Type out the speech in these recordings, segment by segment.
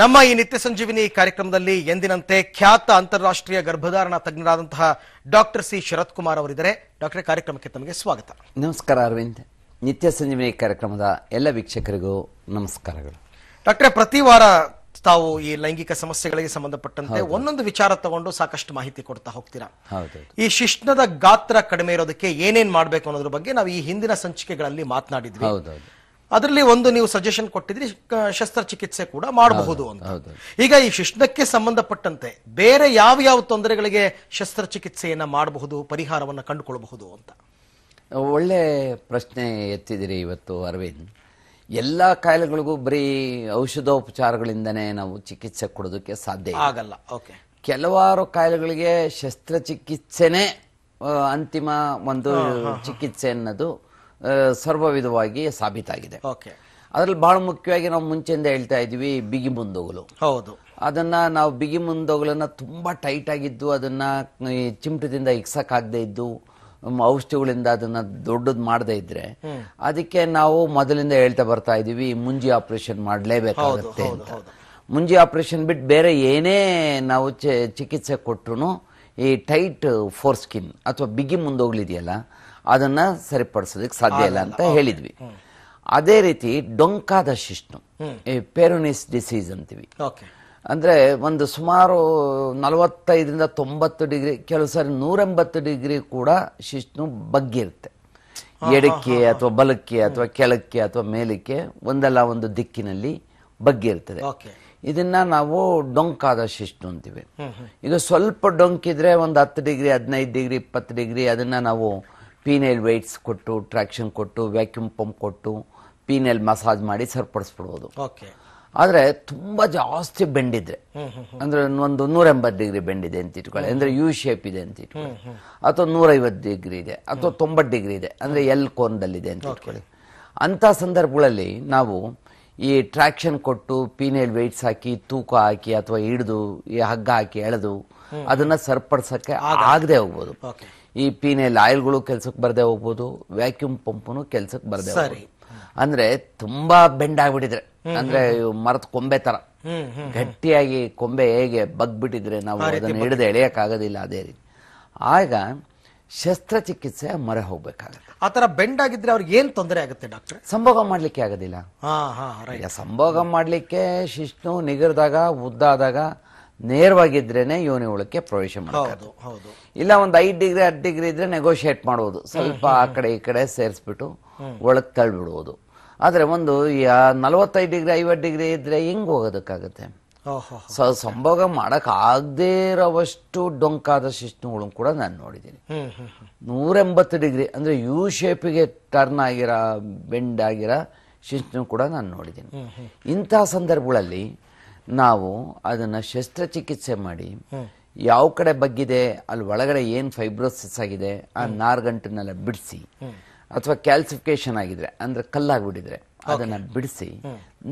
ನಮ್ಮ ಈ ನಿತ್ಯ ಸಂಜೀವಿನಿ ಕಾರ್ಯಕ್ರಮದಲ್ಲಿ ಎಂದಿನಂತೆ ಖ್ಯಾತ ಅಂತಾರಾಷ್ಟ್ರೀಯ ಗರ್ಭಧಾರಣ ತಜ್ಞರಾದಂತಹ ಡಾಕ್ಟರ್ ಸಿ ಶರತ್ ಕುಮಾರ್ ಅವರಿದ್ದಾರೆ ಡಾಕ್ಟರ್ ಕಾರ್ಯಕ್ರಮಕ್ಕೆ ತಮಗೆ ಸ್ವಾಗತ ನಮಸ್ಕಾರ ಅರವಿಂದ್ ನಿತ್ಯ ಸಂಜೀವಿನಿ ಕಾರ್ಯಕ್ರಮದ ಎಲ್ಲ ವೀಕ್ಷಕರಿಗೂ ನಮಸ್ಕಾರಗಳು ಡಾಕ್ಟರ್ ಪ್ರತಿ ವಾರ ತಾವು ಈ ಲೈಂಗಿಕ ಸಮಸ್ಯೆಗಳಿಗೆ ಸಂಬಂಧಪಟ್ಟಂತೆ ಒಂದೊಂದು ವಿಚಾರ ತಗೊಂಡು ಸಾಕಷ್ಟು ಮಾಹಿತಿ ಕೊಡ್ತಾ ಹೋಗ್ತೀರಾ ಈ ಶಿಷ್ಣದ ಗಾತ್ರ ಕಡಿಮೆ ಇರೋದಕ್ಕೆ ಏನೇನ್ ಮಾಡ್ಬೇಕು ಅನ್ನೋದ್ರ ಬಗ್ಗೆ ನಾವು ಈ ಹಿಂದಿನ ಸಂಚಿಕೆಗಳಲ್ಲಿ ಮಾತನಾಡಿದ್ವಿ ಅದರಲ್ಲಿ ಒಂದು ನೀವು ಸಜೆಷನ್ ಕೊಟ್ಟಿದ್ರಿ ಶಸ್ತ್ರಚಿಕಿತ್ಸೆ ಕೂಡ ಮಾಡಬಹುದು ಅಂತ ಈಗ ಈ ಶಿಷ್ಣಕ್ಕೆ ಸಂಬಂಧಪಟ್ಟಂತೆ ಬೇರೆ ಯಾವ ಯಾವ ತೊಂದರೆಗಳಿಗೆ ಶಸ್ತ್ರಚಿಕಿತ್ಸೆಯನ್ನ ಮಾಡಬಹುದು ಪರಿಹಾರವನ್ನು ಕಂಡುಕೊಳ್ಳಬಹುದು ಅಂತ ಒಳ್ಳೆ ಪ್ರಶ್ನೆ ಎತ್ತಿದಿರಿ ಇವತ್ತು ಅರವಿಂದ್ ಎಲ್ಲ ಕಾಯಿಲೆಗಳಿಗೂ ಬರೀ ಔಷಧೋಪಚಾರಗಳಿಂದನೇ ನಾವು ಚಿಕಿತ್ಸೆ ಕೊಡೋದಕ್ಕೆ ಸಾಧ್ಯ ಆಗಲ್ಲ ಓಕೆ ಕೆಲವಾರು ಕಾಯಿಲೆಗಳಿಗೆ ಶಸ್ತ್ರಚಿಕಿತ್ಸೆನೇ ಅಂತಿಮ ಒಂದು ಚಿಕಿತ್ಸೆ ಅನ್ನೋದು ಸರ್ವವಿಧವಾಗಿ ಸಾಬೀತಾಗಿದೆ ಅದರಲ್ಲಿ ಬಹಳ ಮುಖ್ಯವಾಗಿ ನಾವು ಮುಂಚೆಯಿಂದ ಹೇಳ್ತಾ ಇದೀವಿ ಬಿಗಿ ಮುಂದೋಗಲು ಹೌದು ಅದನ್ನ ನಾವು ಬಿಗಿ ಮುಂದೋಗಲನ್ನ ತುಂಬಾ ಟೈಟ್ ಆಗಿದ್ದು ಅದನ್ನ ಚಿಮಟದಿಂದ ಇಕ್ಸಕ್ಕಾಗದೇ ಇದ್ದು ಔಷಧಿಗಳಿಂದ ಅದನ್ನ ದೊಡ್ಡದು ಮಾಡದೇ ಇದ್ರೆ ಅದಕ್ಕೆ ನಾವು ಮೊದಲಿಂದ ಹೇಳ್ತಾ ಬರ್ತಾ ಇದೀವಿ ಮುಂಜಿ ಆಪರೇಷನ್ ಮಾಡಲೇಬೇಕಾಗುತ್ತೆ ಅಂತ ಮುಂಜಿ ಆಪರೇಷನ್ ಬಿಟ್ಟು ಬೇರೆ ಏನೇ ನಾವು ಚಿಕಿತ್ಸೆ ಕೊಟ್ಟರು ಈ ಟೈಟ್ ಫೋರ್ ಸ್ಕಿನ್ ಅಥವಾ ಬಿಗಿ ಮುಂದೋಗ್ಲಿದೆಯಲ್ಲ ಅದನ್ನು ಸರಿಪಡಿಸೋದಕ್ಕೆ ಸಾಧ್ಯ ಇಲ್ಲ ಅಂತ ಹೇಳಿದ್ವಿ ಅದೇ ರೀತಿ ಡೊಂಕಾದ ಶಿಷ್ಣು ಈ ಪೆರೋನಿಸ್ ಡಿಸೀಸ್ ಅಂತೀವಿ ಅಂದರೆ ಒಂದು ಸುಮಾರು ನಲವತ್ತೈದರಿಂದ ತೊಂಬತ್ತು ಡಿಗ್ರಿ ಕೆಲವು ಸಾರಿ ನೂರೆಂಬತ್ತು ಡಿಗ್ರಿ ಕೂಡ ಶಿಷ್ಣು ಬಗ್ಗಿರುತ್ತೆ ಎಡಕ್ಕೆ ಅಥವಾ ಬಲಕ್ಕೆ ಅಥವಾ ಕೆಳಕ್ಕೆ ಅಥವಾ ಮೇಲಕ್ಕೆ ಒಂದಲ್ಲ ಒಂದು ದಿಕ್ಕಿನಲ್ಲಿ ಬಗ್ಗಿರ್ತದೆ ಇದನ್ನ ನಾವು ಡೊಂಕಾದ ಶಿಷ್ಟು ಅಂತೀವಿ ಇದು ಸ್ವಲ್ಪ ಡೊಂಕಿದ್ರೆ ಒಂದು ಹತ್ತು ಡಿಗ್ರಿ ಹದಿನೈದು ಡಿಗ್ರಿ ಇಪ್ಪತ್ತು ಡಿಗ್ರಿ ಅದನ್ನ ನಾವು ಪೀನೈಲ್ ವೆಯ್ಟ್ಸ್ ಕೊಟ್ಟು ಟ್ರ್ಯಾಕ್ಷನ್ ಕೊಟ್ಟು ವ್ಯಾಕ್ಯೂಮ್ ಪಂಪ್ ಕೊಟ್ಟು ಪೀನೈಲ್ ಮಸಾಜ್ ಮಾಡಿ ಸರಿಪಡಿಸ್ಬಿಡ್ಬೋದು ಆದರೆ ತುಂಬ ಜಾಸ್ತಿ ಬೆಂಡಿದ್ರೆ ಅಂದರೆ ಒಂದು ನೂರ ಎಂಬತ್ತು ಡಿಗ್ರಿ ಬೆಂಡಿದೆ ಅಂತ ಇಟ್ಕೊಳ್ಳಿ ಅಂದರೆ ಯು ಶೇಪ್ ಇದೆ ಅಂತ ಇಟ್ಕೊಳ್ಳಿ ಅಥವಾ ನೂರೈವತ್ತು ಡಿಗ್ರಿ ಇದೆ ಅಥವಾ ತೊಂಬತ್ತು ಡಿಗ್ರಿ ಇದೆ ಅಂದರೆ ಎಲ್ ಕೋನ್ದಲ್ಲಿದೆ ಅಂತ ಇಟ್ಕೊಳ್ಳಿ ಅಂಥ ಸಂದರ್ಭಗಳಲ್ಲಿ ನಾವು ಈ ಟ್ರ್ಯಾಕ್ಷನ್ ಕೊಟ್ಟು ಪೀನೈಲ್ ವೆಯ್ಟ್ಸ್ ಹಾಕಿ ತೂಕ ಹಾಕಿ ಅಥವಾ ಹಿಡಿದು ಈ ಹಗ್ಗ ಹಾಕಿ ಎಳೆದು ಅದನ್ನು ಸರಿಪಡಿಸೋಕ್ಕೆ ಆಗದೆ ಹೋಗ್ಬೋದು ಈ ಪೀನೆಲ್ ಆಯಿಲ್ಗಳು ಕೆಲ್ಸಕ್ಕೆ ಬರದೆ ಹೋಗ್ಬೋದು ವ್ಯಾಕ್ಯೂಮ್ ಪಂಪ್ನು ಕೆಲಸಕ್ಕೆ ಬರದೆ ಅಂದ್ರೆ ತುಂಬಾ ಬೆಂಡ್ ಆಗ್ಬಿಟ್ಟಿದ್ರೆ ಅಂದ್ರೆ ಮರದ ಕೊಂಬೆ ತರ ಗಟ್ಟಿಯಾಗಿ ಕೊಂಬೆ ಹೇಗೆ ಬಗ್ಬಿಟ್ಟಿದ್ರೆ ನಾವು ಅದನ್ನು ಹಿಡಿದು ಎಳೆಯಕ್ಕಾಗೋದಿಲ್ಲ ಅದೇ ರೀತಿ ಆಗ ಶಸ್ತ್ರಚಿಕಿತ್ಸೆ ಮೊರೆ ಹೋಗ್ಬೇಕಾಗತ್ತೆ ಆ ತರ ಬೆಂಡ್ ಆಗಿದ್ರೆ ಅವ್ರಿಗೆ ಏನ್ ತೊಂದರೆ ಆಗುತ್ತೆ ಡಾಕ್ಟರ್ ಸಂಭೋಗ ಮಾಡ್ಲಿಕ್ಕೆ ಆಗೋದಿಲ್ಲ ಸಂಭೋಗ ಮಾಡ್ಲಿಕ್ಕೆ ಶಿಷ್ಣು ನಿಗರ್ದಾಗ ಉದ್ದಾದಾಗ ನೇರವಾಗಿದ್ರೇನೆ ಯೋನಿ ಒಳಕ್ಕೆ ಪ್ರವೇಶ ಮಾಡೋದು ಇಲ್ಲ ಒಂದು ಐದು ಡಿಗ್ರಿ ಹತ್ತು ಡಿಗ್ರಿ ಇದ್ರೆ ನೆಗೋಷಿಯೇಟ್ ಮಾಡುವುದು ಸ್ವಲ್ಪ ಆ ಕಡೆ ಈ ಕಡೆ ಸೇರಿಸ್ಬಿಟ್ಟು ಒಳಗೆ ತಳ್ಳಿಬಿಡುವುದು ಆದರೆ ಒಂದು ನಲವತ್ತೈದು ಡಿಗ್ರಿ ಐವತ್ತು ಡಿಗ್ರಿ ಇದ್ರೆ ಹೆಂಗ್ ಹೋಗೋದಕ್ಕಾಗುತ್ತೆ ಸೊ ಸಂಭೋಗ ಮಾಡಕ್ ಆಗದೇ ಇರೋವಷ್ಟು ಡೊಂಕಾದ ಶಿಷ್ಣುಗಳನ್ನು ಕೂಡ ನಾನು ನೋಡಿದ್ದೀನಿ ನೂರ ಎಂಬತ್ತು ಡಿಗ್ರಿ ಅಂದ್ರೆ ಯು ಶೇಪಿಗೆ ಟರ್ನ್ ಆಗಿರೋ ಬೆಂಡ್ ಆಗಿರೋ ಶಿಷ್ಣು ಕೂಡ ನಾನು ನೋಡಿದ್ದೀನಿ ಇಂತಹ ಸಂದರ್ಭಗಳಲ್ಲಿ ನಾವು ಅದನ್ನು ಶಸ್ತ್ರಚಿಕಿತ್ಸೆ ಮಾಡಿ ಯಾವ ಕಡೆ ಬಗ್ಗಿದೆ ಅಲ್ಲಿ ಒಳಗಡೆ ಏನು ಫೈಬ್ರೋಸಿಸ್ ಆಗಿದೆ ಆ ನಾರ್ಗಂಟನ್ನೆಲ್ಲ ಬಿಡಿಸಿ ಅಥವಾ ಕ್ಯಾಲ್ಸಿಫಿಕೇಶನ್ ಆಗಿದ್ರೆ ಅಂದ್ರೆ ಕಲ್ಲಾಗ್ಬಿಟ್ಟಿದ್ರೆ ಅದನ್ನ ಬಿಡಿಸಿ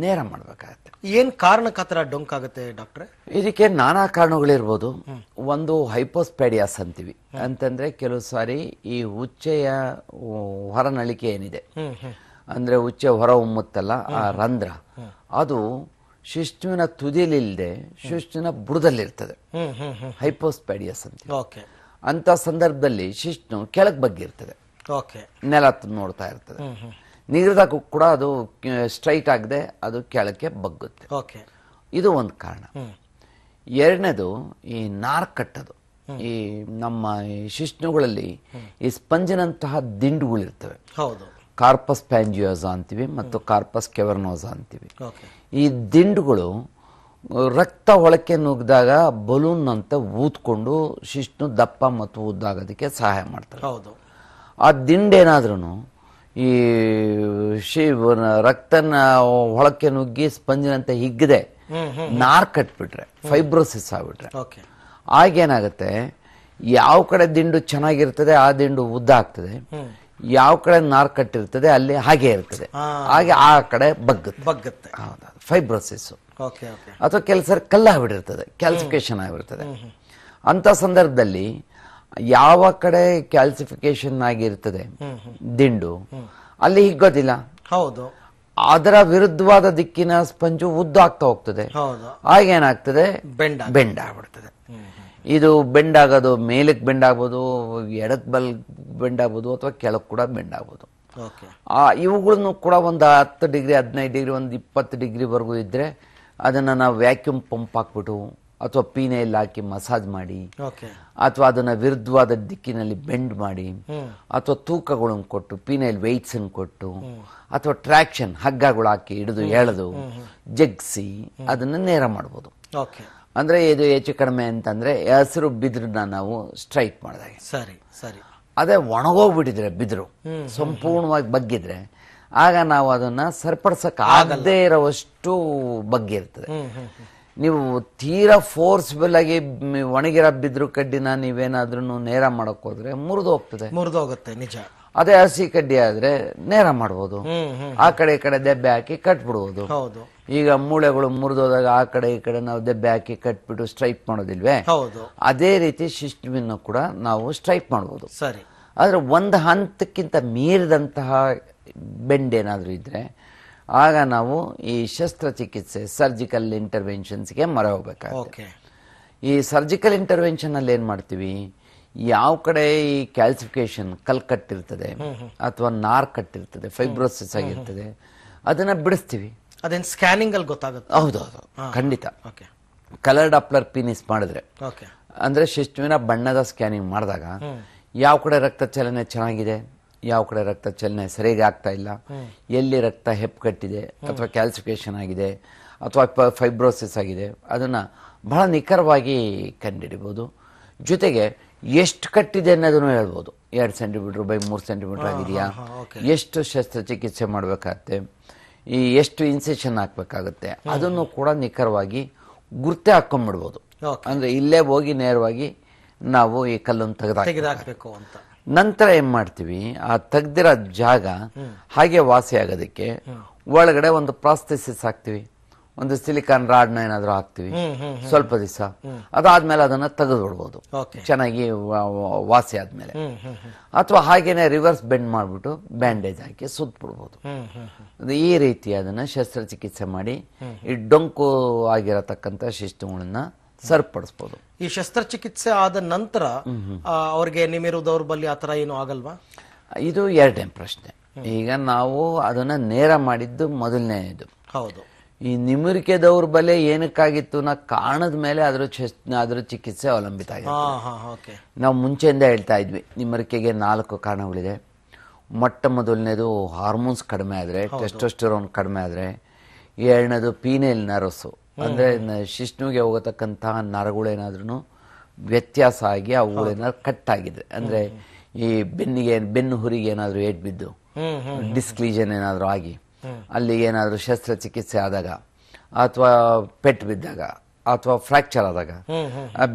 ನೇರ ಮಾಡ್ಬೇಕಾಗತ್ತೆ ಏನ್ ಕಾರಣಕ್ಕೆ ಡೊಂಕಾಗುತ್ತೆ ಆಗುತ್ತೆ ಡಾಕ್ಟ್ರೆ ಇದಕ್ಕೆ ನಾನಾ ಕಾರಣಗಳಿರ್ಬೋದು ಒಂದು ಹೈಪೋಸ್ಪ್ಯಾಡಿಯಾಸ್ ಅಂತೀವಿ ಅಂತಂದ್ರೆ ಕೆಲವು ಸಾರಿ ಈ ಉಚ್ಚೆಯ ಹೊರನಳಿಕೆ ಏನಿದೆ ಅಂದ್ರೆ ಉಚ್ಚೆ ಹೊರ ಉಮ್ಮುತ್ತಲ್ಲ ಆ ರಂಧ್ರ ಅದು ಶಿಷ್ಣುವಿನ ತುದಿಲಿಲ್ಲದೆ ಶಿಸ್ತಿನ ಬುಡದಲ್ಲಿರ್ತದೆ ಹೈಪೋಸ್ಪ್ಯಾಡಿಯಸ್ ಅಂತ ಅಂತ ಸಂದರ್ಭದಲ್ಲಿ ಶಿಷ್ಣು ಕೆಳಗೆ ಬಗ್ಗಿರ್ತದೆ ನೆಲ ನೋಡ್ತಾ ಇರ್ತದೆ ನಿಗೃತಕ್ಕೂ ಕೂಡ ಅದು ಸ್ಟ್ರೈಟ್ ಆಗದೆ ಅದು ಕೆಳಕ್ಕೆ ಬಗ್ಗುತ್ತೆ ಇದು ಒಂದು ಕಾರಣ ಎರಡನೇದು ಈ ನಾರ್ ಕಟ್ಟದು ಈ ನಮ್ಮ ಶಿಷ್ಣುಗಳಲ್ಲಿ ಈ ಸ್ಪಂಜಿನಂತಹ ದಿಂಡುಗಳಿರ್ತವೆ ಹೌದು ಕಾರ್ಪಸ್ ಪ್ಯಾಂಜಿಯೋಸ ಅಂತೀವಿ ಮತ್ತು ಕಾರ್ಪಸ್ ಕೆವರ್ನೋಸ ಅಂತೀವಿ ಈ ದಿಂಡುಗಳು ರಕ್ತ ಒಳಕ್ಕೆ ನುಗ್ಗಿದಾಗ ಬಲೂನ್ ಅಂತ ಊದ್ಕೊಂಡು ಶಿಷ್ಣು ದಪ್ಪ ಮತ್ತು ಉದ್ದಾಗೋದಕ್ಕೆ ಸಹಾಯ ಮಾಡ್ತಾರೆ ಹೌದು ಆ ದಿಂಡೇನಾದ್ರೂ ಈ ಶಿವ ರಕ್ತನ ಒಳಕ್ಕೆ ನುಗ್ಗಿ ಸ್ಪಂಜಿನಂತೆ ಹಿಗ್ಗದೆ ನಾರ್ ಕಟ್ಬಿಟ್ರೆ ಫೈಬ್ರೋಸಿಸ್ ಆಗ್ಬಿಟ್ರೆ ಆಗೇನಾಗುತ್ತೆ ಯಾವ ಕಡೆ ದಿಂಡು ಚೆನ್ನಾಗಿರ್ತದೆ ಆ ದಿಂಡು ಉದ್ದ ಆಗ್ತದೆ ಯಾವ ಕಡೆ ನಾರ್ ಕಟ್ಟಿರ್ತದೆ ಅಲ್ಲಿ ಹಾಗೆ ಇರ್ತದೆ ಹಾಗೆ ಆ ಕಡೆ ಬಗ್ಗುತ್ತೆ ಬಗ್ಗುತ್ತೆ ಫೈಬ್ರೋಸಿಸ್ ಅಥವಾ ಕೆಲಸ ಕಲ್ಲ ಬಿಡಿರ್ತದೆ ಕ್ಯಾಲ್ಸಿಫಿಕೇಶನ್ ಆಗಿರ್ತದೆ ಅಂತ ಸಂದರ್ಭದಲ್ಲಿ ಯಾವ ಕಡೆ ಕ್ಯಾಲ್ಸಿಫಿಕೇಶನ್ ಆಗಿರ್ತದೆ ದಿಂಡು ಅಲ್ಲಿ ಹಿಗ್ಗೋದಿಲ್ಲ ಹೌದು ಅದರ ವಿರುದ್ಧವಾದ ದಿಕ್ಕಿನ ಸ್ಪಂಜು ಉದ್ದಾಗ್ತಾ ಹೋಗ್ತದೆ ಆಗ ಏನಾಗ್ತದೆ ಬೆಂಡ ಬೆಂಡ್ ಆಗ್ಬಿಡ್ತದೆ ಇದು ಬೆಂಡ್ ಆಗೋದು ಮೇಲಕ್ಕೆ ಬೆಂಡ್ ಆಗ್ಬೋದು ಎಡಕ್ಕೆ ಬಲ್ ಬೆಂಡ್ ಆಗ್ಬೋದು ಅಥವಾ ಕೆಳಕ್ಕೆ ಕೂಡ ಬೆಂಡ್ ಆಗ್ಬೋದು ಆ ಇವುಗಳನ್ನು ಕೂಡ ಒಂದು ಹತ್ತು ಡಿಗ್ರಿ ಹದಿನೈದು ಡಿಗ್ರಿ ಒಂದು ಇಪ್ಪತ್ತು ಡಿಗ್ರಿವರೆಗೂ ಇದ್ದರೆ ಅದನ್ನು ನಾವು ವ್ಯಾಕ್ಯೂಮ್ ಪಂಪ್ ಹಾಕ್ಬಿಟ್ಟು ಅಥವಾ ಪೀನೆ ಹಾಕಿ ಮಸಾಜ್ ಮಾಡಿ ಅಥವಾ ಅದನ್ನ ವಿರುದ್ಧವಾದ ದಿಕ್ಕಿನಲ್ಲಿ ಬೆಂಡ್ ಮಾಡಿ ಅಥವಾ ತೂಕಗಳನ್ನು ಕೊಟ್ಟು ಪೀನೆಯಲ್ಲಿ ವೆಯ್ಟ್ಸ್ ಕೊಟ್ಟು ಅಥವಾ ಟ್ರಾಕ್ಷನ್ ಹಗ್ಗಗಳು ಹಾಕಿ ಹಿಡಿದು ಎಳೆದು ಜಗ್ಸಿ ಅದನ್ನ ನೇರ ಮಾಡ್ಬೋದು ಅಂದ್ರೆ ಇದು ಹೆಚ್ಚು ಕಡಿಮೆ ಅಂತಂದ್ರೆ ಹೆಸರು ಬಿದ್ರನ್ನ ನಾವು ಸ್ಟ್ರೈಟ್ ಮಾಡಿದಾಗ ಸರಿ ಸರಿ ಅದೇ ಒಣಗೋಗ್ಬಿಟ್ಟಿದ್ರೆ ಬಿದಿರು ಸಂಪೂರ್ಣವಾಗಿ ಬಗ್ಗಿದ್ರೆ ಆಗ ನಾವು ಅದನ್ನ ಸರಿಪಡಿಸಕ್ ಆಗದೇ ಇರೋವಷ್ಟು ಬಗ್ಗಿರ್ತದೆ ನೀವು ತೀರಾ ಫೋರ್ಸ್ಬಲ್ ಆಗಿ ಒಣಗಿರ ಬಿದ್ರು ಕಡ್ಡಿನ ನೀವೇನಾದ್ರೂ ನೇರ ಮಾಡಕ್ ಹೋದ್ರೆ ಮುರಿದು ಹೋಗ್ತದೆ ಮುರಿದು ಹೋಗುತ್ತೆ ನಿಜ ಅದೇ ಹಸಿ ಕಡ್ಡಿ ಆದ್ರೆ ನೇರ ಮಾಡ್ಬೋದು ಆ ಕಡೆ ಈ ಕಡೆ ದೆಬ್ಬೆ ಹಾಕಿ ಹೌದು ಈಗ ಮೂಳೆಗಳು ಮುರಿದೋದಾಗ ಆ ಕಡೆ ಈ ಕಡೆ ನಾವು ದೆಬ್ಬೆ ಹಾಕಿ ಕಟ್ಬಿಟ್ಟು ಸ್ಟ್ರೈಪ್ ಮಾಡೋದಿಲ್ವೇ ಅದೇ ರೀತಿ ಶಿಸ್ಟಮಿನ ಕೂಡ ನಾವು ಸ್ಟ್ರೈಪ್ ಮಾಡ್ಬೋದು ಸರಿ ಆದ್ರೆ ಒಂದು ಹಂತಕ್ಕಿಂತ ಮೀರಿದಂತಹ ಬೆಂಡ್ ಏನಾದರೂ ಇದ್ರೆ ಆಗ ನಾವು ಈ ಶಸ್ತ್ರಚಿಕಿತ್ಸೆ ಸರ್ಜಿಕಲ್ ಇಂಟರ್ವೆನ್ಷನ್ಸ್ಗೆ ಮೊರೆ ಹೋಗ್ಬೇಕಾಗುತ್ತೆ ಈ ಸರ್ಜಿಕಲ್ ಇಂಟರ್ವೆನ್ಷನಲ್ಲಿ ಏನು ಮಾಡ್ತೀವಿ ಯಾವ ಕಡೆ ಈ ಕ್ಯಾಲ್ಸಿಫಿಕೇಶನ್ ಕಲ್ ಕಟ್ಟಿರ್ತದೆ ಅಥವಾ ನಾರ್ ಕಟ್ಟಿರ್ತದೆ ಫೈಬ್ರೋಸಿಸ್ ಆಗಿರ್ತದೆ ಅದನ್ನ ಬಿಡಿಸ್ತೀವಿ ಅದೇನು ಸ್ಕ್ಯಾನಿಂಗ್ ಅಲ್ಲಿ ಗೊತ್ತಾಗುತ್ತೆ ಹೌದು ಖಂಡಿತ ಕಲರ್ ಅಪ್ಲರ್ ಪೀನಿಸ್ ಮಾಡಿದ್ರೆ ಅಂದ್ರೆ ಶಿಶುವಿನ ಬಣ್ಣದ ಸ್ಕ್ಯಾನಿಂಗ್ ಮಾಡಿದಾಗ ಯಾವ ಕಡೆ ರಕ್ತ ಚಲನೆ ಚೆನ್ನಾಗಿದೆ ಯಾವ ಕಡೆ ರಕ್ತ ಚಲನೆ ಸರಿಯಾಗಿ ಆಗ್ತಾ ಇಲ್ಲ ಎಲ್ಲಿ ರಕ್ತ ಕಟ್ಟಿದೆ ಅಥವಾ ಕ್ಯಾಲ್ಸಿಫಿಕೇಶನ್ ಆಗಿದೆ ಅಥವಾ ಫೈಬ್ರೋಸಿಸ್ ಆಗಿದೆ ಅದನ್ನು ಬಹಳ ನಿಖರವಾಗಿ ಕಂಡುಹಿಡಿಬೋದು ಜೊತೆಗೆ ಎಷ್ಟು ಕಟ್ಟಿದೆ ಅನ್ನೋದನ್ನು ಹೇಳ್ಬೋದು ಎರಡು ಸೆಂಟಿಮೀಟ್ರ್ ಬೈ ಮೂರು ಸೆಂಟಿಮೀಟ್ರ್ ಆಗಿದೆಯಾ ಎಷ್ಟು ಶಸ್ತ್ರಚಿಕಿತ್ಸೆ ಮಾಡಬೇಕಾಗತ್ತೆ ಈ ಎಷ್ಟು ಇನ್ಸೆಷನ್ ಹಾಕಬೇಕಾಗುತ್ತೆ ಅದನ್ನು ಕೂಡ ನಿಖರವಾಗಿ ಗುರ್ತೆ ಹಾಕೊಂಡ್ಬಿಡ್ಬೋದು ಅಂದರೆ ಇಲ್ಲೇ ಹೋಗಿ ನೇರವಾಗಿ ನಾವು ಈ ಕಲ್ಲನ್ನು ತೆಗೆದಾಕಬೇಕು ಅಂತ ನಂತರ ಏನು ಮಾಡ್ತೀವಿ ಆ ತೆಗ್ದಿರೋ ಜಾಗ ಹಾಗೆ ವಾಸಿ ಆಗೋದಕ್ಕೆ ಒಳಗಡೆ ಒಂದು ಪ್ರಾಸ್ತಿಸಿಸ್ ಹಾಕ್ತಿವಿ ಒಂದು ಸಿಲಿಕಾನ್ ರಾಡ್ನ ಏನಾದರೂ ಹಾಕ್ತಿವಿ ಸ್ವಲ್ಪ ದಿವಸ ಅದಾದ್ಮೇಲೆ ಅದನ್ನು ಬಿಡ್ಬೋದು ಚೆನ್ನಾಗಿ ವಾಸಿ ಆದ್ಮೇಲೆ ಅಥವಾ ಹಾಗೇನೆ ರಿವರ್ಸ್ ಬೆಂಡ್ ಮಾಡಿಬಿಟ್ಟು ಬ್ಯಾಂಡೇಜ್ ಹಾಕಿ ಸುತ್ತಬಿಡ್ಬೋದು ಈ ರೀತಿ ಅದನ್ನ ಶಸ್ತ್ರಚಿಕಿತ್ಸೆ ಮಾಡಿ ಈ ಡೊಂಕು ಆಗಿರತಕ್ಕಂಥ ಶಿಸ್ತುಗಳನ್ನ ಸರಿಪಡಿಸ್ಬೋದು ಈ ಶಸ್ತ್ರಚಿಕಿತ್ಸೆ ಆದ ನಂತರ ಅವ್ರಿಗೆ ನಿಮಿರು ದೌರ್ಬಲ್ಯ ಆ ಥರ ಏನು ಆಗಲ್ವಾ ಇದು ಎರಡನೇ ಪ್ರಶ್ನೆ ಈಗ ನಾವು ಅದನ್ನ ನೇರ ಮಾಡಿದ್ದು ಮೊದಲನೇ ಇದು ಹೌದು ಈ ನಿಮಿರಿಕೆ ದೌರ್ಬಲ್ಯ ಏನಕ್ಕಾಗಿತ್ತು ನಾ ಕಾಣದ ಮೇಲೆ ಅದ್ರ ಅದ್ರ ಚಿಕಿತ್ಸೆ ಅವಲಂಬಿತ ಆಗಿದೆ ನಾವು ಮುಂಚೆಯಿಂದ ಹೇಳ್ತಾ ಇದ್ವಿ ನಿಮಿರಿಕೆಗೆ ನಾಲ್ಕು ಕಾರಣಗಳಿದೆ ಮೊಟ್ಟ ಮೊದಲನೇದು ಹಾರ್ಮೋನ್ಸ್ ಕಡಿಮೆ ಆದರೆ ಟೆಸ್ಟೋಸ್ಟೆರೋನ್ ಕಡಿಮೆ ಆದರೆ ಎರಡನೇದು ಪೀನೇಲ್ ನರಸು ಅಂದರೆ ಶಿಷ್ಣುಗೆ ಹೋಗತಕ್ಕಂತಹ ನರಗಳೇನಾದ್ರೂ ವ್ಯತ್ಯಾಸ ಆಗಿ ಅವುಗಳೇನಾದ್ರು ಕಟ್ ಆಗಿದೆ ಅಂದರೆ ಈ ಬೆನ್ನಿಗೆ ಬೆನ್ನು ಹುರಿಗೆ ಏನಾದರೂ ಏಟ್ ಬಿದ್ದು ಡಿಸ್ಕ್ಲೀಜನ್ ಏನಾದರೂ ಆಗಿ ಅಲ್ಲಿ ಏನಾದರೂ ಶಸ್ತ್ರಚಿಕಿತ್ಸೆ ಆದಾಗ ಅಥವಾ ಪೆಟ್ಟು ಬಿದ್ದಾಗ ಅಥವಾ ಫ್ರ್ಯಾಕ್ಚರ್ ಆದಾಗ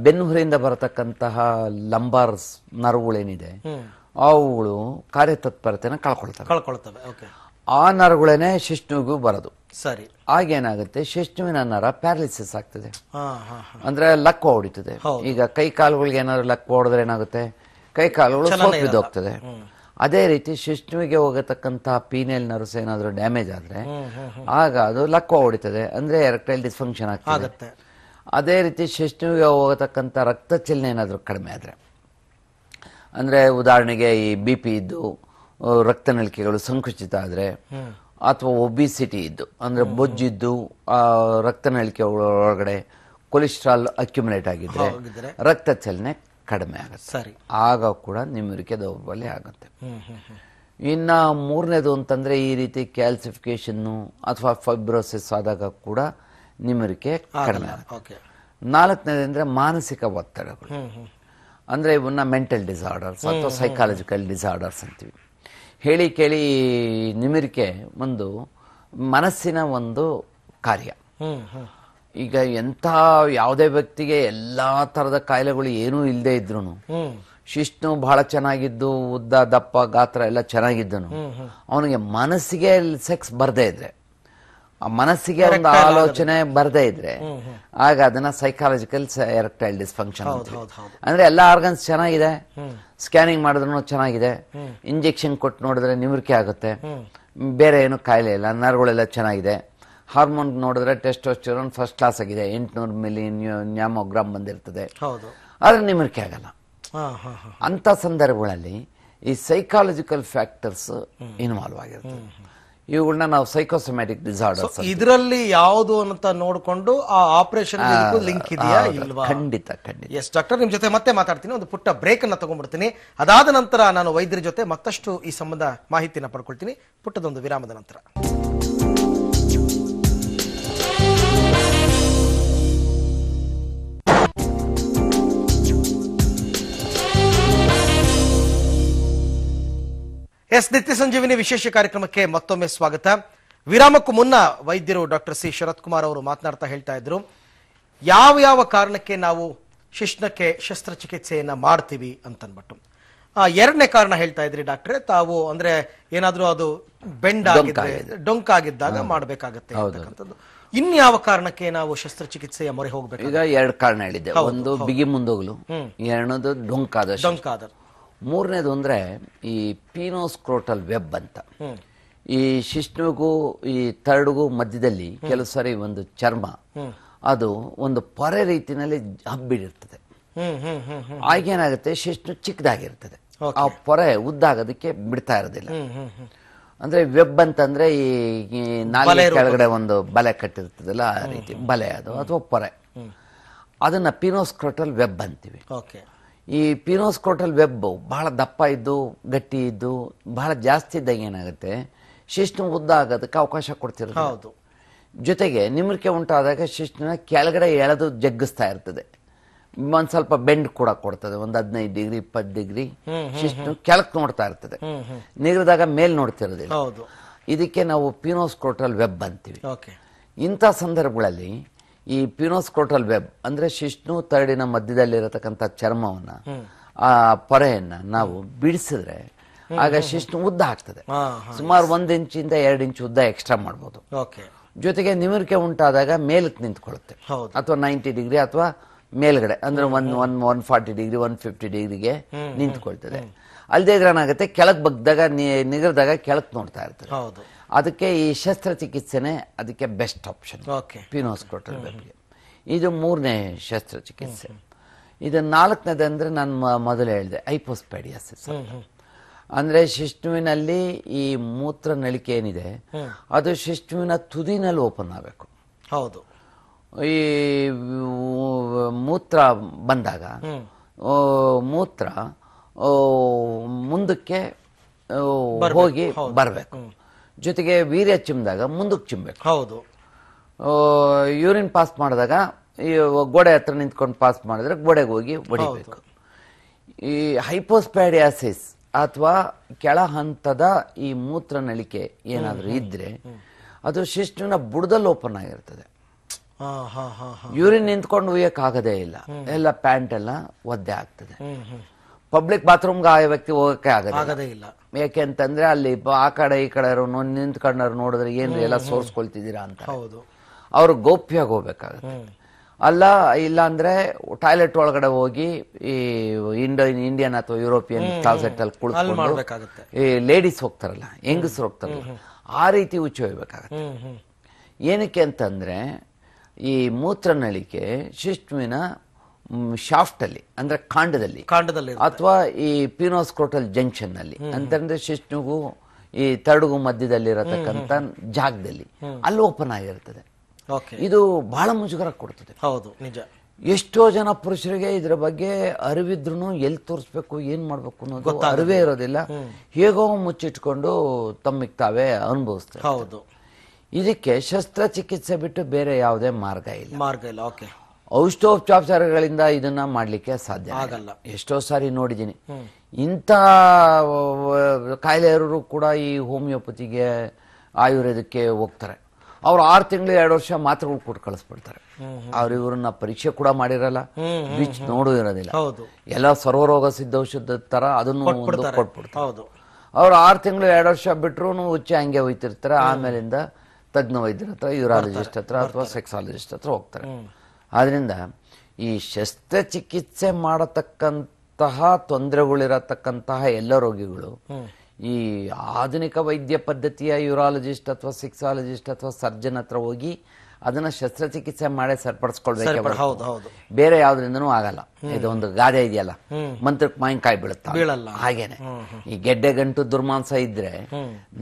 ಬೆನ್ನು ಹುರಿಯಿಂದ ಬರತಕ್ಕಂತಹ ಲಂಬಾರ್ ನರಗಳೇನಿದೆ ಅವುಗಳು ಕಾರ್ಯತತ್ಪರತೆನ ಕಳ್ಕೊಳ್ತವೆ ಕಳ್ಕೊಳ್ತವೆ ಆ ನರಗಳೇನೆ ಶಿಷ್ಣುಗೂ ಬರೋದು ಸರಿ ಆಗೇನಾಗುತ್ತೆ ಶೇಷ್ಠುವಿನ ನರ ಪ್ಯಾರಲಿಸಿಸ್ ಆಗ್ತದೆ ಅಂದ್ರೆ ಲಕ್ ಹೊಡಿತದೆ ಈಗ ಕೈ ಕಾಲುಗಳಿಗೆ ಏನಾದ್ರು ಲಕ್ ಹೊಡೆದ್ರೆ ಏನಾಗುತ್ತೆ ಕೈ ಕಾಲುಗಳು ಹೋಗ್ತದೆ ಅದೇ ರೀತಿ ಶಿಷ್ಣುವಿಗೆ ಹೋಗತಕ್ಕಂತ ಪೀನೆಲ್ ನರ್ವ್ಸ್ ಏನಾದ್ರು ಡ್ಯಾಮೇಜ್ ಆದ್ರೆ ಆಗ ಅದು ಲಕ್ ಹೊಡಿತದೆ ಅಂದ್ರೆ ಎರೆಕ್ಟೈಲ್ ಡಿಸ್ಫಂಕ್ಷನ್ ಆಗ್ತದೆ ಅದೇ ರೀತಿ ಶಿಷ್ಣುವಿಗೆ ಹೋಗತಕ್ಕಂಥ ರಕ್ತ ಚಲನೆ ಏನಾದರೂ ಕಡಿಮೆ ಆದ್ರೆ ಅಂದ್ರೆ ಉದಾಹರಣೆಗೆ ಈ ಬಿ ಪಿ ಇದ್ದು ರಕ್ತನಳಿಕೆಗಳು ಸಂಕುಚಿತ ಆದ್ರೆ ಅಥವಾ ಒಬಿಸಿಟಿ ಇದ್ದು ಅಂದರೆ ಬೊಜ್ಜಿದ್ದು ರಕ್ತನಳಿಕೆ ಒಳಗಡೆ ಕೊಲೆಸ್ಟ್ರಾಲ್ ಅಕ್ಯುಮುಲೇಟ್ ಆಗಿದ್ರೆ ರಕ್ತ ಚಲನೆ ಕಡಿಮೆ ಆಗುತ್ತೆ ಸರಿ ಆಗ ಕೂಡ ನಿಮ್ಮರಿಕೆ ದೌರ್ಬಲ್ಯ ಆಗುತ್ತೆ ಇನ್ನು ಮೂರನೇದು ಅಂತಂದರೆ ಈ ರೀತಿ ಕ್ಯಾಲ್ಸಿಫಿಕೇಷನ್ನು ಅಥವಾ ಫೈಬ್ರೋಸಿಸ್ ಆದಾಗ ಕೂಡ ನಿಮ್ಮರಿಕೆ ಕಡಿಮೆ ಆಗುತ್ತೆ ನಾಲ್ಕನೇದು ಅಂದರೆ ಮಾನಸಿಕ ಒತ್ತಡಗಳು ಅಂದರೆ ಇವನ್ನ ಮೆಂಟಲ್ ಡಿಸಾರ್ಡರ್ಸ್ ಅಥವಾ ಸೈಕಾಲಜಿಕಲ್ ಡಿಸಾರ್ಡರ್ಸ್ ಅಂತೀವಿ ಹೇಳಿ ಕೇಳಿ ನಿಮಿರಿಕೆ ಒಂದು ಮನಸ್ಸಿನ ಒಂದು ಕಾರ್ಯ ಈಗ ಎಂಥ ಯಾವುದೇ ವ್ಯಕ್ತಿಗೆ ಎಲ್ಲ ತರದ ಕಾಯಿಲೆಗಳು ಏನೂ ಇಲ್ಲದೆ ಇದ್ರು ಶಿಷ್ಣು ಬಹಳ ಚೆನ್ನಾಗಿದ್ದು ಉದ್ದ ದಪ್ಪ ಗಾತ್ರ ಎಲ್ಲ ಚೆನ್ನಾಗಿದ್ದನು ಅವನಿಗೆ ಮನಸ್ಸಿಗೆ ಸೆಕ್ಸ್ ಬರದೇ ಇದ್ರೆ ಮನಸ್ಸಿಗೆ ಒಂದು ಆಲೋಚನೆ ಬರದೇ ಇದ್ರೆ ಆಗ ಅದನ್ನ ಸೈಕಾಲಜಿಕಲ್ ಎರೆಕ್ಟೈಲ್ ಡಿಸ್ಫಂಕ್ಷನ್ ಅಂದ್ರೆ ಎಲ್ಲ ಆರ್ಗನ್ಸ್ ಚೆನ್ನಾಗಿದೆ ಸ್ಕ್ಯಾನಿಂಗ್ ಮಾಡಿದ್ರು ಚೆನ್ನಾಗಿದೆ ಇಂಜೆಕ್ಷನ್ ಕೊಟ್ಟು ನೋಡಿದ್ರೆ ನಿವೃತ್ತಿ ಆಗುತ್ತೆ ಬೇರೆ ಏನು ಕಾಯಿಲೆ ಇಲ್ಲ ನರ್ಗಳೆಲ್ಲ ಚೆನ್ನಾಗಿದೆ ಹಾರ್ಮೋನ್ ನೋಡಿದ್ರೆ ಒಂದು ಫಸ್ಟ್ ಕ್ಲಾಸ್ ಆಗಿದೆ ಎಂಟುನೂರು ಮಿಲಿ ನ್ಯಾಮೋಗ್ರಾಮ್ ಬಂದಿರ್ತದೆ ಆದ್ರೆ ನಿಮರ್ಕೆ ಆಗಲ್ಲ ಅಂತ ಸಂದರ್ಭಗಳಲ್ಲಿ ಈ ಸೈಕಾಲಜಿಕಲ್ ಫ್ಯಾಕ್ಟರ್ಸ್ ಇನ್ವಾಲ್ವ್ ಆಗಿರುತ್ತೆ ಇವುಗಳನ್ನ ನಾವು ಸೈಕೋಸೊಮ್ಯಾಟಿಕ್ ಡಿಸಾರ್ಡರ್ಸ್ ಇದರಲ್ಲಿ ಯಾವುದು ಅಂತ ನೋಡಿಕೊಂಡು ಆ ಆಪರೇಷನ್ ಲಿಂಕ್ ಇದೆಯಾ ಇಲ್ವಾ ಖಂಡಿತ ಖಂಡಿತ ಎಸ್ ಡಾಕ್ಟರ್ ನಿಮ್ಮ ಜೊತೆ ಮತ್ತೆ ಮಾತಾಡ್ತೀನಿ ಒಂದು ಪುಟ್ಟ ಬ್ರೇಕ್ ಅನ್ನ ತಗೊಂಡ್ಬಿಡ್ತೀನಿ ಅದಾದ ನಂತರ ನಾನು ವೈದ್ಯರ ಜೊತೆ ಮತ್ತಷ್ಟು ಈ ಸಂಬಂಧ ಮಾಹಿತಿನ ಪಡ್ಕೊಳ್ತೀನಿ ಪುಟ್ಟದೊಂದು ವಿರಾಮದ ನಂತರ ಎಸ್ ನಿತ್ಯ ಸಂಜೀವಿನಿ ವಿಶೇಷ ಕಾರ್ಯಕ್ರಮಕ್ಕೆ ಮತ್ತೊಮ್ಮೆ ಸ್ವಾಗತ ವಿರಾಮಕ್ಕೂ ಮುನ್ನ ವೈದ್ಯರು ಡಾಕ್ಟರ್ ಸಿ ಶರತ್ ಕುಮಾರ್ ಅವರು ಮಾತನಾಡ್ತಾ ಹೇಳ್ತಾ ಇದ್ರು ಯಾವ ಯಾವ ಕಾರಣಕ್ಕೆ ನಾವು ಶಿಶ್ನಕ್ಕೆ ಶಸ್ತ್ರಚಿಕಿತ್ಸೆಯನ್ನ ಮಾಡ್ತೀವಿ ಅಂತನ್ಬಿಟ್ಟು ಎರಡನೇ ಕಾರಣ ಹೇಳ್ತಾ ಇದ್ರಿ ಡಾಕ್ಟ್ರೆ ತಾವು ಅಂದ್ರೆ ಏನಾದ್ರೂ ಅದು ಬೆಂಡ್ ಆಗಿದ್ರೆ ಡೊಂಕಾಗಿದ್ದಾಗ ಮಾಡಬೇಕಾಗತ್ತೆ ಇನ್ಯಾವ ಕಾರಣಕ್ಕೆ ನಾವು ಶಸ್ತ್ರಚಿಕಿತ್ಸೆಯ ಮೊರೆ ಹೋಗ್ಬೇಕು ಈಗ ಎರಡು ಕಾರಣ ಹೇಳಿದ್ದೆ ಒಂದು ಬಿಗಿ ಮುಂದೋಗ್ಲು ಎರಡನೇದು ಡೊಂಕಾದ ಡೊಂಕಾದ ಮೂರನೇದು ಅಂದರೆ ಈ ಪೀನೋಸ್ಕ್ರೋಟಲ್ ವೆಬ್ ಅಂತ ಈ ಶಿಷ್ಣುಗೂ ಈ ತರ್ಡ್ಗೂ ಮಧ್ಯದಲ್ಲಿ ಕೆಲವು ಸಾರಿ ಒಂದು ಚರ್ಮ ಅದು ಒಂದು ಪೊರೆ ರೀತಿಯಲ್ಲಿ ಹಬ್ಬಿಡಿರ್ತದೆ ಆಗೇನಾಗುತ್ತೆ ಶಿಷ್ಣು ಚಿಕ್ಕದಾಗಿರ್ತದೆ ಆ ಪೊರೆ ಉದ್ದಾಗೋದಕ್ಕೆ ಬಿಡ್ತಾ ಇರೋದಿಲ್ಲ ಅಂದ್ರೆ ವೆಬ್ ಅಂತಂದ್ರೆ ಈ ನಾಲ್ಕು ಕೆಳಗಡೆ ಒಂದು ಬಲೆ ಕಟ್ಟಿರ್ತದಲ್ಲ ಆ ರೀತಿ ಬಲೆ ಅದು ಅಥವಾ ಪೊರೆ ಅದನ್ನ ಪಿನೋಸ್ಕ್ರೋಟಲ್ ವೆಬ್ ಅಂತೀವಿ ಈ ಪಿನೋಸ್ಕೋಟಲ್ ವೆಬ್ ಬಹಳ ದಪ್ಪ ಇದ್ದು ಗಟ್ಟಿ ಇದ್ದು ಬಹಳ ಜಾಸ್ತಿ ಇದ್ದಾಗ ಏನಾಗುತ್ತೆ ಶಿಶ್ನು ಉದ್ದ ಆಗೋದಕ್ಕೆ ಅವಕಾಶ ಕೊಡ್ತಿರೋದು ಹೌದು ಜೊತೆಗೆ ನಿಮ್ರಿಕೆ ಉಂಟಾದಾಗ ಶಿಶ್ನ ಕೆಳಗಡೆ ಎಳೆದು ಜಗ್ಗಿಸ್ತಾ ಇರ್ತದೆ ಒಂದು ಸ್ವಲ್ಪ ಬೆಂಡ್ ಕೂಡ ಕೊಡ್ತದೆ ಒಂದು ಹದಿನೈದು ಡಿಗ್ರಿ ಇಪ್ಪತ್ತು ಡಿಗ್ರಿ ಶಿಶ್ನು ಕೆಳಕ್ ನೋಡ್ತಾ ಇರ್ತದೆ ನೀರಿದಾಗ ಮೇಲ್ ನೋಡ್ತಿರೋದಿಲ್ಲ ಇದಕ್ಕೆ ನಾವು ಪಿನೋಸ್ಕೋಟಲ್ ವೆಬ್ ಅಂತೀವಿ ಇಂಥ ಸಂದರ್ಭಗಳಲ್ಲಿ ಈ ಪ್ಯೂನೋಸ್ಕೋಟಲ್ ವೆಬ್ ಅಂದ್ರೆ ಶಿಷ್ಣು ತರಡಿನ ಮಧ್ಯದಲ್ಲಿರತಕ್ಕಂಥ ಚರ್ಮವನ್ನ ಆ ಪೊರೆಯನ್ನ ನಾವು ಬಿಡಿಸಿದ್ರೆ ಆಗ ಶಿಷ್ಣು ಉದ್ದ ಆಗ್ತದೆ ಸುಮಾರು ಒಂದು ಇಂಚಿಂದ ಎರಡು ಇಂಚು ಉದ್ದ ಎಕ್ಸ್ಟ್ರಾ ಮಾಡಬಹುದು ಜೊತೆಗೆ ನಿಮಿರಿಕೆ ಉಂಟಾದಾಗ ಮೇಲಕ್ಕೆ ನಿಂತ್ಕೊಳ್ಳುತ್ತೆ ಅಥವಾ ನೈಂಟಿ ಡಿಗ್ರಿ ಅಥವಾ ಮೇಲ್ಗಡೆ ಅಂದ್ರೆ one one one forty degree one fifty ಡಿಗ್ರಿಗೆ ನಿಂತ್ಕೊಳ್ತದೆ ಅಲ್ಲದೆ ಇದ್ರೆ ಏನಾಗುತ್ತೆ ಕೆಳಗೆ ಬಗ್ದಾಗ ನಿಗರದಾಗ ಕೆಳಕ್ ನೋಡ್ತಾ ಇರ್ತದೆ ಅದಕ್ಕೆ ಈ ಶಸ್ತ್ರಚಿಕಿತ್ಸೆನೇ ಅದಕ್ಕೆ ಬೆಸ್ಟ್ ಆಪ್ಷನ್ ಪಿನೋಸ್ಕೋಟಲ್ ಇದು ಮೂರನೇ ಶಸ್ತ್ರಚಿಕಿತ್ಸೆ ಇದು ನಾಲ್ಕನೇದು ಅಂದರೆ ನಾನು ಮೊದಲು ಹೇಳಿದೆ ಐಪೋಸ್ಪೈಡಿಯಾಸಿಸ್ ಅಂದರೆ ಶಿಷ್ಣುವಿನಲ್ಲಿ ಈ ಮೂತ್ರ ನಳಿಕೆ ಏನಿದೆ ಅದು ಶಿಷ್ಣುವಿನ ತುದಿನಲ್ಲಿ ಓಪನ್ ಆಗಬೇಕು ಹೌದು ಈ ಮೂತ್ರ ಬಂದಾಗ ಮೂತ್ರ ಮುಂದಕ್ಕೆ ಹೋಗಿ ಬರಬೇಕು ಜೊತೆಗೆ ವೀರ್ಯ ಚಿಮ್ಮಿದಾಗ ಮುಂದಕ್ಕೆ ಚಿಮ್ಮಬೇಕು ಹೌದು ಯೂರಿನ್ ಪಾಸ್ ಮಾಡಿದಾಗ ಈ ಗೋಡೆ ಹತ್ರ ನಿಂತ್ಕೊಂಡು ಪಾಸ್ ಮಾಡಿದ್ರೆ ಗೋಡೆಗೆ ಹೋಗಿ ಹೊಡಿಬೇಕು ಈ ಹೈಪೋಸ್ಪ್ಯಾಡಿಯಾಸಿಸ್ ಅಥವಾ ಕೆಳ ಹಂತದ ಈ ಮೂತ್ರ ನಳಿಕೆ ಏನಾದರೂ ಇದ್ರೆ ಅದು ಶಿಸ್ಟಿನ ಬುಡದಲ್ಲಿ ಓಪನ್ ಆಗಿರ್ತದೆ ಯೂರಿನ್ ನಿಂತ್ಕೊಂಡು ಆಗದೇ ಇಲ್ಲ ಎಲ್ಲ ಪ್ಯಾಂಟ್ ಎಲ್ಲ ಒದ್ದೆ ಆಗ್ತದೆ ಪಬ್ಲಿಕ್ ಬಾತ್ರೂಮ್ಗೆ ಆ ವ್ಯಕ್ತಿ ಹೋಗಕ್ಕೆ ಆಗದೇ ಇಲ್ಲ ಯಾಕೆಂತಂದ್ರೆ ಅಲ್ಲಿ ಆ ಕಡೆ ಈ ಕಡೆ ನಿಂತ್ಕೊಂಡವ್ರು ನೋಡಿದ್ರೆ ಏನ್ರಿ ಎಲ್ಲ ಸೋರ್ಸ್ಕೊಳ್ತಿದ್ದೀರಾ ಅಂತ ಹೌದು ಅವ್ರು ಗೌಪ್ಯಾಗಿ ಹೋಗ್ಬೇಕಾಗತ್ತೆ ಅಲ್ಲ ಇಲ್ಲಾಂದ್ರೆ ಟಾಯ್ಲೆಟ್ ಒಳಗಡೆ ಹೋಗಿ ಈ ಇಂಡೋ ಇಂಡಿಯನ್ ಅಥವಾ ಯುರೋಪಿಯನ್ ಕ್ಲಾಸೆಟ್ ಅಲ್ಲಿ ಮಾಡಬೇಕಾಗುತ್ತೆ ಈ ಲೇಡೀಸ್ ಹೋಗ್ತಾರಲ್ಲ ಹೆಂಗಸರು ಹೋಗ್ತಾರಲ್ಲ ಆ ರೀತಿ ಹುಚ್ಚಿ ಹೋಗ್ಬೇಕಾಗತ್ತೆ ಏನಕ್ಕೆ ಅಂತಂದ್ರೆ ಈ ಮೂತ್ರನಳಿಕೆ ಶಿಷ್ಟುವಿನ ಶಾಫ್ಟಲ್ಲಿ ಅಂದ್ರೆ ಕಾಂಡದಲ್ಲಿ ಕಾಂಡದಲ್ಲಿ ಅಥವಾ ಈ ಪೀನೋಸ್ಕೋಟಲ್ ಜಂಕ್ಷನ್ ಅಲ್ಲಿ ಅಂತಂದ್ರೆ ಶಿಷ್ಣುಗೂ ಈ ಮಧ್ಯದಲ್ಲಿ ಇರತಕ್ಕಂತ ಜಾಗದಲ್ಲಿ ಅಲ್ಲಿ ಓಪನ್ ಆಗಿರ್ತದೆ ಇದು ಬಹಳ ಮುಜುಗರ ಕೊಡ್ತದೆ ಹೌದು ನಿಜ ಎಷ್ಟೋ ಜನ ಪುರುಷರಿಗೆ ಇದ್ರ ಬಗ್ಗೆ ಅರಿವಿದ್ರು ಎಲ್ಲಿ ತೋರಿಸ್ಬೇಕು ಏನ್ ಮಾಡ್ಬೇಕು ಅನ್ನೋದು ಅರಿವೇ ಇರೋದಿಲ್ಲ ಹೇಗೋ ಮುಚ್ಚಿಟ್ಕೊಂಡು ತಮ್ಮಿಗೆ ತಾವೇ ಅನುಭವಿಸ್ತಾರೆ ಹೌದು ಇದಕ್ಕೆ ಶಸ್ತ್ರಚಿಕಿತ್ಸೆ ಬಿಟ್ಟು ಬೇರೆ ಯಾವುದೇ ಮಾರ್ಗ ಇಲ್ಲ ಮಾರ್ಗ ಇಲ್ಲ ಓಕೆ ಔಷಧೋಪಚಾರಗಳಿಂದ ಇದನ್ನ ಮಾಡಲಿಕ್ಕೆ ಸಾಧ್ಯ ಆಗಲ್ಲ ಎಷ್ಟೋ ಸಾರಿ ನೋಡಿದ್ದೀನಿ ಇಂಥ ಕಾಯಿಲೆಯರು ಕೂಡ ಈ ಹೋಮಿಯೋಪತಿಗೆ ಆಯುರ್ವೇದಕ್ಕೆ ಹೋಗ್ತಾರೆ ಅವ್ರು ಆರು ತಿಂಗಳು ಎರಡು ವರ್ಷ ಮಾತ್ರೆಗಳು ಕೊಟ್ಟು ಕಳಿಸ್ಬಿಡ್ತಾರೆ ಅವ್ರ ಇವ್ರನ್ನ ಪರೀಕ್ಷೆ ಕೂಡ ಮಾಡಿರಲ್ಲ ಬೀಚ್ ನೋಡು ಇರೋದಿಲ್ಲ ಎಲ್ಲ ಸರ್ವರೋಗ ಸಿದ್ಧೌಷಧ ತರ ಅದನ್ನು ಕೊಟ್ಬಿಡ್ತಾರೆ ಅವ್ರು ಆರು ತಿಂಗಳು ಎರಡು ವರ್ಷ ಬಿಟ್ಟರು ಹುಚ್ಚೆ ಹಂಗೆ ಹೋಯ್ತಿರ್ತಾರೆ ಆಮೇಲಿಂದ ತಜ್ಞ ವೈದ್ಯರ ಹತ್ರ ಯೂರಾಲಜಿಸ್ಟ್ ಹತ್ರ ಅಥವಾ ಸೆಕ್ಸಾಲಜಿಸ್ಟ್ ಹತ್ರ ಹೋಗ್ತಾರೆ ಆದ್ದರಿಂದ ಈ ಶಸ್ತ್ರಚಿಕಿತ್ಸೆ ಮಾಡತಕ್ಕಂತಹ ತೊಂದರೆಗಳಿರತಕ್ಕಂತಹ ಎಲ್ಲ ರೋಗಿಗಳು ಈ ಆಧುನಿಕ ವೈದ್ಯ ಪದ್ಧತಿಯ ಯುರಾಲಜಿಸ್ಟ್ ಅಥವಾ ಸಿಕ್ಸಾಲಜಿಸ್ಟ್ ಅಥವಾ ಸರ್ಜನ್ ಹತ್ರ ಹೋಗಿ ಅದನ್ನ ಶಸ್ತ್ರಚಿಕಿತ್ಸೆ ಮಾಡಿ ಸರಿಪಡಿಸ್ಕೊಳ್ಬೇಕು ಬೇರೆ ಯಾವ್ದ್ರಿಂದನು ಆಗಲ್ಲ ಇದು ಒಂದು ಗಾದೆ ಇದೆಯಲ್ಲ ಮಂತ್ರಕ್ಕೆ ಕಾಯಿ ಬೀಳುತ್ತ ಹಾಗೇನೆ ಈ ಗೆಡ್ಡೆ ಗಂಟು ದುರ್ಮಾಂಸ ಇದ್ರೆ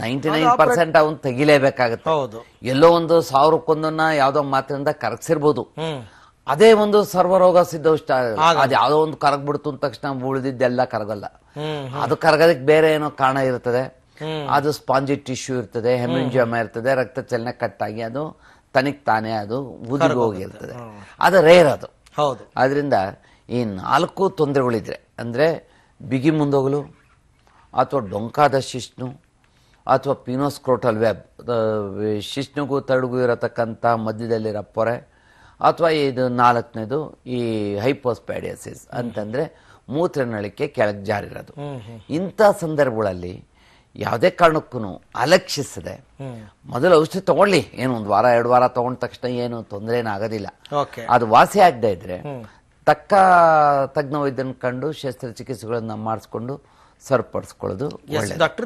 ನೈಂಟಿ ನೈನ್ ಪರ್ಸೆಂಟ್ ಅವನ್ ತೆಗಿಲೇಬೇಕಾಗತ್ತೆ ಎಲ್ಲೋ ಒಂದು ಸಾವಿರಕ್ಕೊಂದನ್ನ ಯಾವ್ದೋ ಮಾತ್ರೆಯಿಂದ ಕರಗಿಸಿರ್ಬೋದು ಅದೇ ಒಂದು ಸರ್ವರೋಗ ಸಿದ್ಧವಷ್ಟ ಅದು ಯಾವುದೋ ಒಂದು ಕರಗ್ಬಿಡ್ತು ಅಂದ ತಕ್ಷಣ ಉಳಿದಿದ್ದೆಲ್ಲ ಕರಗಲ್ಲ ಅದು ಕರಗೋದಕ್ಕೆ ಬೇರೆ ಏನೋ ಕಾರಣ ಇರ್ತದೆ ಅದು ಸ್ಪಾಂಜಿ ಟಿಶ್ಯೂ ಇರ್ತದೆ ಹೆಮಿಂಜಮ ಇರ್ತದೆ ರಕ್ತ ಚಲನೆ ಕಟ್ಟಾಗಿ ಅದು ತನಿಖ್ ತಾನೇ ಅದು ಉದುರಿ ಹೋಗಿರ್ತದೆ ಅದು ರೇರ್ ಅದು ಹೌದು ಆದ್ರಿಂದ ಈ ನಾಲ್ಕು ತೊಂದರೆಗಳಿದ್ರೆ ಅಂದರೆ ಬಿಗಿ ಮುಂದೋಗಲು ಅಥವಾ ಡೊಂಕಾದ ಶಿಷ್ಣು ಅಥವಾ ಪೀನೋಸ್ಕ್ರೋಟಲ್ ವ್ಯಾಬ್ ಶಿಷ್ಣುಗೂ ತಡುಗೂ ಇರತಕ್ಕಂಥ ಮಧ್ಯದಲ್ಲಿರೋ ಪೊರೆ ಅಥವಾ ಇದು ನಾಲ್ಕನೇದು ಈ ಹೈಪೋಸ್ಪ್ಯಾಡಿಯಾಸಿಸ್ ಅಂತಂದರೆ ಮೂತ್ರನಳಿಕೆ ಕೆಳಗೆ ಜಾರಿರೋದು ಇಂಥ ಸಂದರ್ಭಗಳಲ್ಲಿ ಯಾವುದೇ ಕಾರಣಕ್ಕೂ ಅಲಕ್ಷಿಸದೆ ಮೊದಲು ಔಷಧಿ ತಗೊಳ್ಳಿ ಏನು ಒಂದು ವಾರ ಎರಡು ವಾರ ತಗೊಂಡ ತಕ್ಷಣ ಏನು ತೊಂದರೆ ಏನು ಆಗೋದಿಲ್ಲ ಅದು ವಾಸಿ ಆಗದೆ ಇದ್ರೆ ತಕ್ಕ ತಜ್ಞ ವೈದ್ಯನ ಕಂಡು ಶಸ್ತ್ರಚಿಕಿತ್ಸೆಗಳನ್ನು ಮಾಡಿಸ್ಕೊಂಡು ಸರಿಪಡಿಸ್ಕೊಳ್ಳೋದು ಡಾಕ್ಟರ್